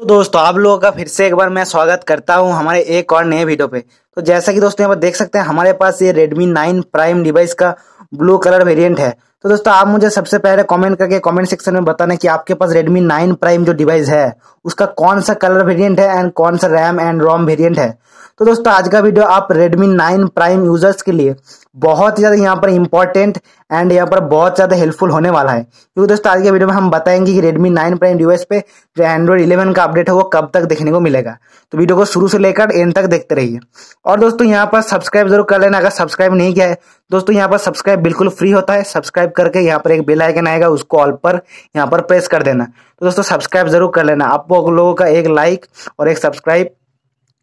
तो दोस्तों आप लोगों का फिर से एक बार मैं स्वागत करता हूं हमारे एक और नए वीडियो पे तो जैसा कि दोस्तों यहाँ पर देख सकते हैं हमारे पास ये Redmi 9 Prime डिवाइस का ब्लू कलर वेरिएंट है तो दोस्तों आप मुझे सबसे पहले कमेंट करके कमेंट सेक्शन में बताना कि आपके पास Redmi 9 प्राइम जो डिवाइस है उसका कौन सा कलर वेरिएंट है एंड कौन सा रैम एंड रोम वेरिएंट है तो दोस्तों आज का वीडियो आप Redmi 9 प्राइम यूजर्स के लिए बहुत ज़्यादा यहाँ पर इंपॉर्टेंट एंड यहाँ पर बहुत ज़्यादा हेल्पफुल होने वाला है क्योंकि दोस्तों आज के वीडियो में हम बताएंगे कि Redmi 9 प्राइम डिवाइस पे जो एंड्रॉइड 11 का अपडेट है वो कब तक देखने को मिलेगा तो वीडियो को शुरू से लेकर एंड तक देखते रहिए और दोस्तों यहाँ पर सब्सक्राइब जरूर कर लेना अगर सब्सक्राइब नहीं किया है दोस्तों यहाँ पर सब्सक्राइब बिल्कुल फ्री होता है सब्सक्राइब सब्सक्राइब करके यहाँ पर एक बेल आइकन आएगा उसको ऑल पर यहाँ पर प्रेस कर देना तो दोस्तों सब्सक्राइब जरूर कर लेना आप लोगों का एक लाइक और एक सब्सक्राइब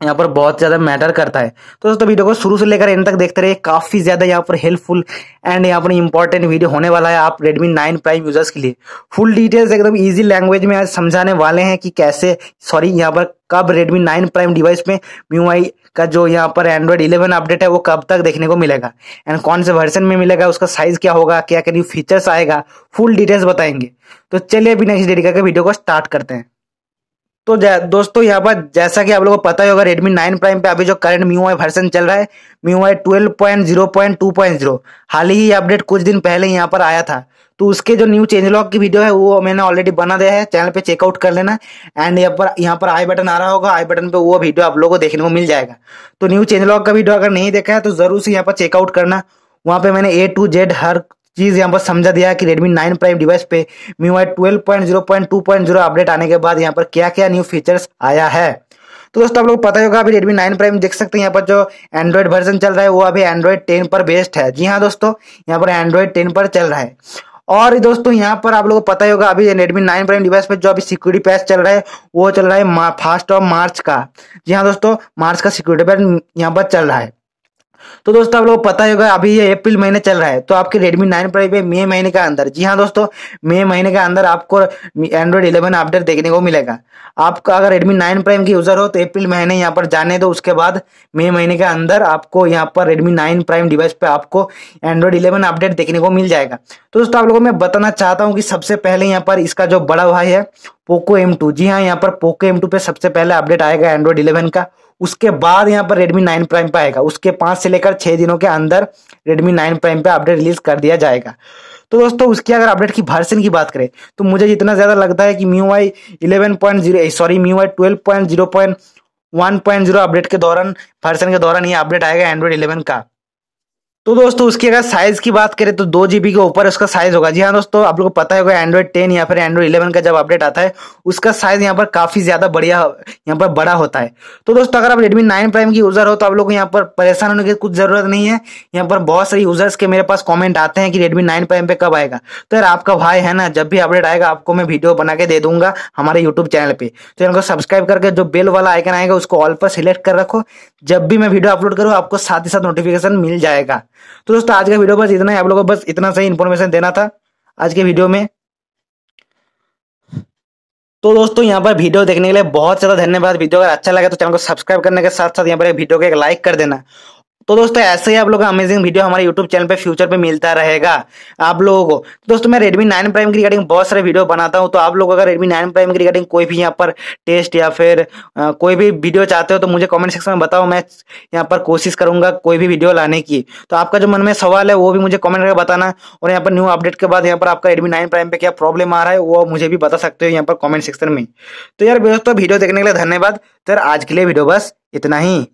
यहाँ पर बहुत ज़्यादा मैटर करता है तो दोस्तों वीडियो को शुरू से लेकर एंड तक देखते रहे काफ़ी ज़्यादा यहाँ पर हेल्पफुल एंड यहाँ पर इंपॉर्टेंट वीडियो होने वाला है आप Redmi 9 Prime यूजर्स के लिए फुल डिटेल्स एकदम इजी लैंग्वेज में आज समझाने वाले हैं कि कैसे सॉरी यहाँ पर कब Redmi 9 प्राइम डिवाइस में MIUI का जो यहाँ पर एंड्रॉइड 11 अपडेट है वो कब तक देखने को मिलेगा एंड कौन से वर्जन में मिलेगा उसका साइज क्या होगा क्या क्या न्यू फीचर्स आएगा फुल डिटेल्स बताएंगे तो चलिए अभी नेक्स्ट डेडिका के वीडियो को स्टार्ट करते हैं तो दोस्तों यहाँ पर जैसा कि आप लोगों को पता ही होगा Redmi 9 Prime पे अभी जो करंट मी आई वर्सन चल रहा है मी आई हाल ही अपडेट कुछ दिन पहले यहाँ पर आया था तो उसके जो न्यू चेंज लॉक की वीडियो है वो मैंने ऑलरेडी बना दिया है चैनल पे चेकआउट कर लेना एंड यहाँ पर यहाँ पर आई बटन आ रहा होगा आई बटन पे वो वीडियो आप लोगों को देखने को मिल जाएगा तो न्यू चेंज लॉक का वीडियो अगर नहीं देखा है तो जरूर से यहाँ पर चेकआउट करना वहाँ पे मैंने ए टू जेड हर चीज़ यहाँ पर समझा दिया है कि Redmi 9 प्राइम डिवाइस पे MIUI 12.0.2.0 अपडेट आने के बाद यहाँ पर क्या क्या न्यू फीचर्स आया है तो दोस्तों आप लोग पता ही होगा अभी Redmi 9 प्राइम देख सकते हैं यहाँ पर जो Android वर्जन चल रहा है वो अभी Android 10 पर बेस्ड है जी हाँ दोस्तों यहाँ पर Android 10 पर चल रहा है और दोस्तों यहाँ पर आप लोगों को पता ही होगा अभी रेडमी नाइन प्राइम डिवाइस पर जो अभी सिक्योरिटी पैच चल रहा है वो चल रहा है फर्स्ट ऑफ मार्च का जी हाँ दोस्तों मार्च का सिक्योरिटी पैच यहाँ पर चल रहा है तो दोस्तों आप लोग पता ही होगा अभी ये अप्रैल महीने चल रहा है तो आपके रेडमी नाइन प्रो पे मई महीने के अंदर जी हाँ दोस्तों मई महीने के अंदर आपको एंड्रॉइड इलेवन अपडेट देखने को मिलेगा आपका अगर रेडमी नाइन प्राइम की यूजर हो तो अप्रैल महीने यहाँ पर जाने दो उसके बाद मई महीने के अंदर आपको यहाँ पर रेडमी नाइन प्राइम डिवाइस पे आपको एंड्रॉइड इलेवन अपडेट देखने को मिल जाएगा तो दोस्तों आप लोगों को मैं बताना चाहता हूँ कि सबसे पहले यहाँ पर इसका जो बड़ा भाई है पोको एम टू जी हाँ यहाँ पर पोको एम टू पे सबसे पहले अपडेट आएगा एंड्रॉइड इलेवन का उसके बाद यहाँ पर रेडमी नाइन प्राइम पे आएगा उसके पांच से लेकर छह दिनों के अंदर रेडमी नाइन प्राइम पे अपडेट रिलीज कर दिया जाएगा तो दोस्तों उसकी अगर अपडेट की वर्सन की बात करें तो मुझे जितना ज़्यादा लगता है कि MIUI eleven point zero sorry MIUI twelve point zero point one point zero update के दौरान वर्सन के दौरान ये अपडेट आएगा एंड्रॉइड इलेवन का तो दोस्तों उसकी अगर साइज़ की बात करें तो दो जीबी के ऊपर उसका साइज़ होगा जी हाँ दोस्तों आप लोगों को पता होगा एंड्रॉइड टेन या फिर एंड्रॉइड इलेवन का जब अपडेट आता है उसका साइज़ यहाँ पर काफ़ी ज़्यादा बढ़िया यहाँ पर बड़ा होता है तो दोस्तों अगर आप रेडमी नाइन प्राइम की यूज़र हो तो आप लोग यहाँ पर परेशान होने की कुछ ज़रूरत नहीं है यहाँ पर बहुत सारे यूज़र्स के मेरे पास कॉमेंट आते हैं कि रेडमी नाइन प्राइम पे कब आएगा तो यार आपका भाई है ना जब भी अपडेट आएगा आपको मैं वीडियो बना के दे दूंगा हमारे यूट्यूब चैनल पर तो इनको सब्सक्राइब करके जो बेल वाला आइकन आएगा उसको ऑल पर सिलेक्ट कर रखो जब भी मैं वीडियो अपलोड करूँ आपको साथ ही साथ नोटिफिकेशन मिल जाएगा तो दोस्तों आज का वीडियो बस इतना ही आप लोगों को बस इतना सही इन्फॉर्मेशन देना था आज के वीडियो में तो दोस्तों यहाँ पर वीडियो देखने के लिए बहुत ज़्यादा धन्यवाद वीडियो अगर अच्छा लगा तो चैनल को सब्सक्राइब करने के साथ साथ यहाँ पर वीडियो को एक लाइक कर देना तो दोस्तों ऐसे ही आप लोग का अमेजिंग वीडियो हमारे यूट्यूब चैनल पे फ्यूचर पे मिलता रहेगा आप लोगों को तो दोस्तों मैं रेडमी नाइन प्राइम की रिगार्डिंग बहुत सारे वीडियो बनाता हूँ तो आप लोग अगर रेडमी नाइन प्राइम की रिगार्डिंग कोई भी यहाँ पर टेस्ट या फिर आ, कोई भी वीडियो चाहते हो तो मुझे कॉमेंट सेक्शन में बताओ मैं यहाँ पर कोशिश करूंगा कोई भी वीडियो लाने की तो आपका जो मन में सवाल है वो भी मुझे कॉमेंट करके बताना और यहाँ पर न्यू अपडेट के बाद यहाँ पर आपका रेडमी नाइन प्राइम पे क्या प्रॉब्लम आ रहा है वो मुझे भी बता सकते हो यहाँ पर कॉमेंट सेक्शन में तो यार दोस्तों वीडियो देखने के लिए धन्यवाद सर तो आज के लिए वीडियो बस इतना ही